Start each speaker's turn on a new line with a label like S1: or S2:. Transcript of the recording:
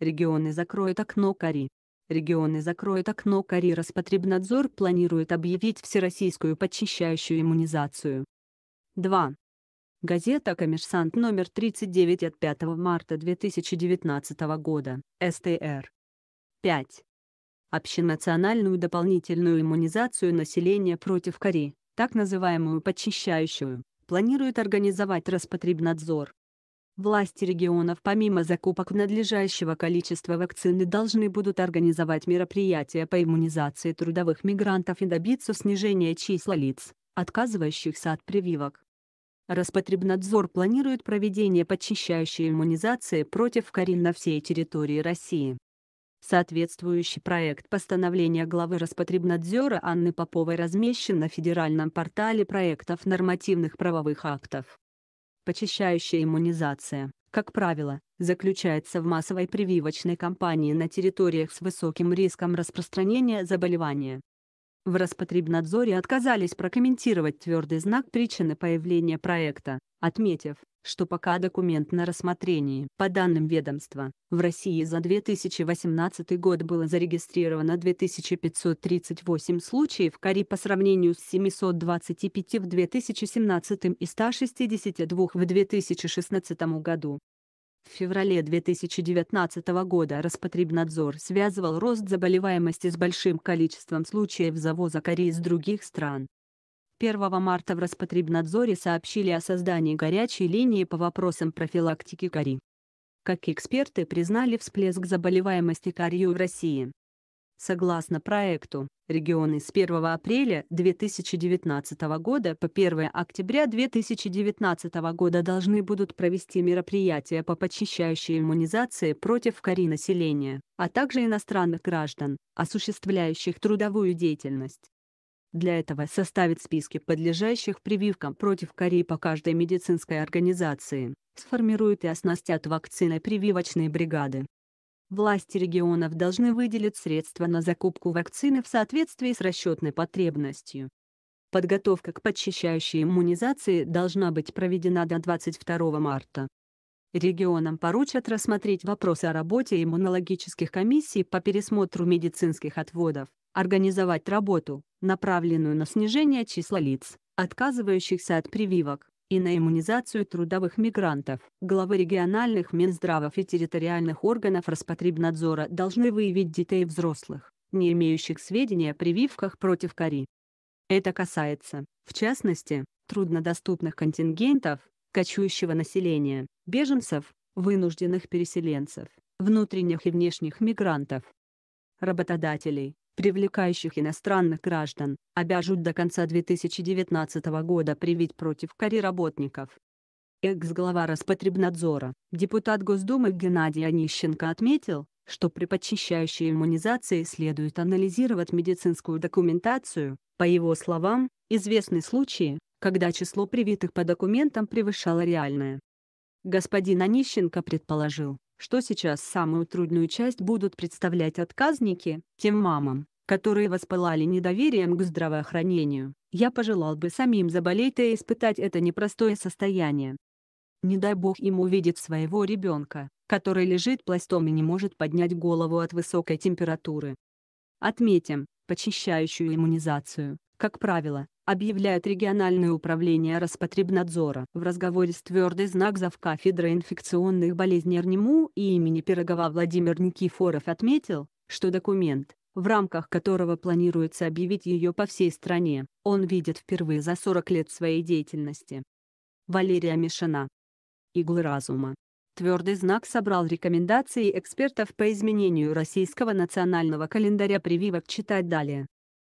S1: Регионы закроют окно Кари. Регионы закроют окно Кари. Распотребнадзор планирует объявить всероссийскую подчищающую иммунизацию. 2. Газета «Коммерсант» номер 39 от 5 марта 2019 года, СТР. 5. Общенациональную дополнительную иммунизацию населения против кори, так называемую подчищающую, планирует организовать Распотребнадзор. Власти регионов, помимо закупок надлежащего количества вакцины, должны будут организовать мероприятия по иммунизации трудовых мигрантов и добиться снижения числа лиц, отказывающихся от прививок. Распотребнадзор планирует проведение подчищающей иммунизации против корин на всей территории России. Соответствующий проект постановления главы Роспотребнадзора Анны Поповой размещен на федеральном портале проектов нормативных правовых актов почищающая иммунизация, как правило, заключается в массовой прививочной кампании на территориях с высоким риском распространения заболевания. В Роспотребнадзоре отказались прокомментировать твердый знак причины появления проекта, отметив, что пока документ на рассмотрении. По данным ведомства, в России за 2018 год было зарегистрировано 2538 случаев кори по сравнению с 725 в 2017 и 162 в 2016 году. В феврале 2019 года Роспотребнадзор связывал рост заболеваемости с большим количеством случаев завоза кори из других стран. 1 марта в Роспотребнадзоре сообщили о создании горячей линии по вопросам профилактики кори. Как эксперты признали всплеск заболеваемости корью в России. Согласно проекту, регионы с 1 апреля 2019 года по 1 октября 2019 года должны будут провести мероприятия по почищающей иммунизации против кори населения, а также иностранных граждан, осуществляющих трудовую деятельность. Для этого составит списки подлежащих прививкам против кори по каждой медицинской организации, сформируют и оснастят вакциной прививочные бригады, Власти регионов должны выделить средства на закупку вакцины в соответствии с расчетной потребностью. Подготовка к подчищающей иммунизации должна быть проведена до 22 марта. Регионам поручат рассмотреть вопросы о работе иммунологических комиссий по пересмотру медицинских отводов, организовать работу, направленную на снижение числа лиц, отказывающихся от прививок, и на иммунизацию трудовых мигрантов. Главы региональных Минздравов и территориальных органов Роспотребнадзора должны выявить детей и взрослых, не имеющих сведения о прививках против кори. Это касается, в частности, труднодоступных контингентов, кочующего населения, беженцев, вынужденных переселенцев, внутренних и внешних мигрантов, работодателей, привлекающих иностранных граждан, обяжут до конца 2019 года привить против кори работников. Экс-глава Роспотребнадзора, депутат Госдумы Геннадий Онищенко отметил, что при подчищающей иммунизации следует анализировать медицинскую документацию, по его словам, известны случаи, когда число привитых по документам превышало реальное. Господин Онищенко предположил, что сейчас самую трудную часть будут представлять отказники, тем мамам, которые воспылали недоверием к здравоохранению, я пожелал бы самим заболеть и испытать это непростое состояние. Не дай бог им увидеть своего ребенка, который лежит пластом и не может поднять голову от высокой температуры. Отметим, почищающую иммунизацию, как правило, объявляет региональное управление Роспотребнадзора. В разговоре с твердый знак завкафедры инфекционных болезней РНИМУ и имени Пирогова Владимир Никифоров отметил, что документ, в рамках которого планируется объявить ее по всей стране, он видит впервые за 40 лет своей деятельности. Валерия Мишина. Иглы разума. Твердый знак собрал рекомендации экспертов по изменению российского национального календаря прививок читать далее.